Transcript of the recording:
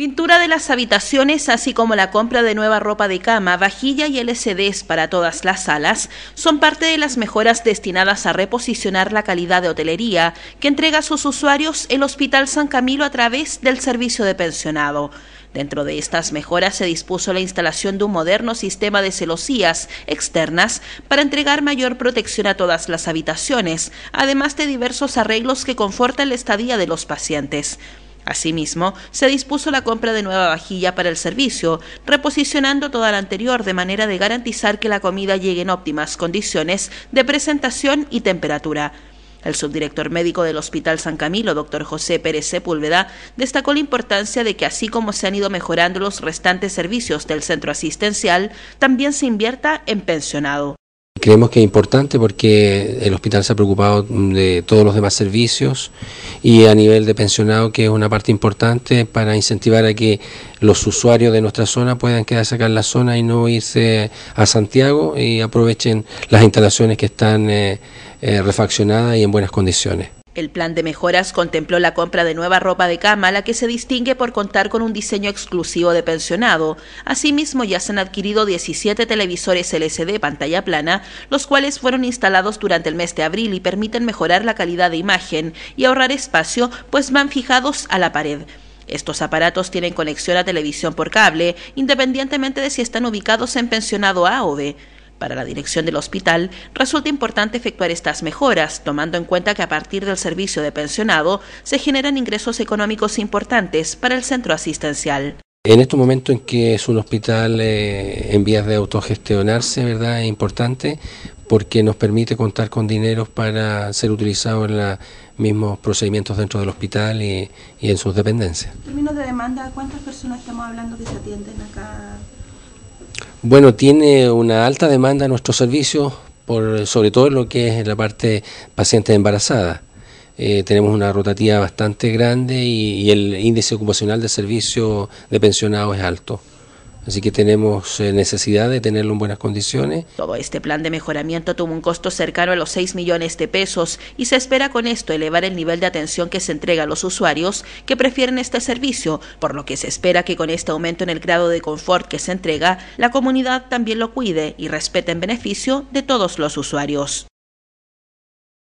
Pintura de las habitaciones, así como la compra de nueva ropa de cama, vajilla y LCDs para todas las salas, son parte de las mejoras destinadas a reposicionar la calidad de hotelería que entrega a sus usuarios el Hospital San Camilo a través del servicio de pensionado. Dentro de estas mejoras se dispuso la instalación de un moderno sistema de celosías externas para entregar mayor protección a todas las habitaciones, además de diversos arreglos que confortan la estadía de los pacientes. Asimismo, se dispuso la compra de nueva vajilla para el servicio, reposicionando toda la anterior de manera de garantizar que la comida llegue en óptimas condiciones de presentación y temperatura. El subdirector médico del Hospital San Camilo, doctor José Pérez Sepúlveda, destacó la importancia de que así como se han ido mejorando los restantes servicios del centro asistencial, también se invierta en pensionado. Creemos que es importante porque el hospital se ha preocupado mm, de todos los demás servicios y a nivel de pensionado, que es una parte importante para incentivar a que los usuarios de nuestra zona puedan quedarse acá en la zona y no irse a Santiago y aprovechen las instalaciones que están eh, eh, refaccionadas y en buenas condiciones. El plan de mejoras contempló la compra de nueva ropa de cama, la que se distingue por contar con un diseño exclusivo de pensionado. Asimismo, ya se han adquirido 17 televisores LCD pantalla plana, los cuales fueron instalados durante el mes de abril y permiten mejorar la calidad de imagen y ahorrar espacio, pues van fijados a la pared. Estos aparatos tienen conexión a televisión por cable, independientemente de si están ubicados en pensionado A o B. Para la dirección del hospital resulta importante efectuar estas mejoras, tomando en cuenta que a partir del servicio de pensionado se generan ingresos económicos importantes para el centro asistencial. En este momento en que es un hospital eh, en vías de autogestionarse, ¿verdad? Es importante porque nos permite contar con dinero para ser utilizado en los mismos procedimientos dentro del hospital y, y en sus dependencias. En términos de demanda, ¿cuántas personas estamos hablando que se atienden acá bueno, tiene una alta demanda nuestros servicios, por, sobre todo en lo que es la parte pacientes embarazadas. Eh, tenemos una rotativa bastante grande y, y el índice ocupacional de servicio de pensionados es alto. Así que tenemos eh, necesidad de tenerlo en buenas condiciones. Todo este plan de mejoramiento tuvo un costo cercano a los 6 millones de pesos y se espera con esto elevar el nivel de atención que se entrega a los usuarios que prefieren este servicio, por lo que se espera que con este aumento en el grado de confort que se entrega, la comunidad también lo cuide y respete en beneficio de todos los usuarios.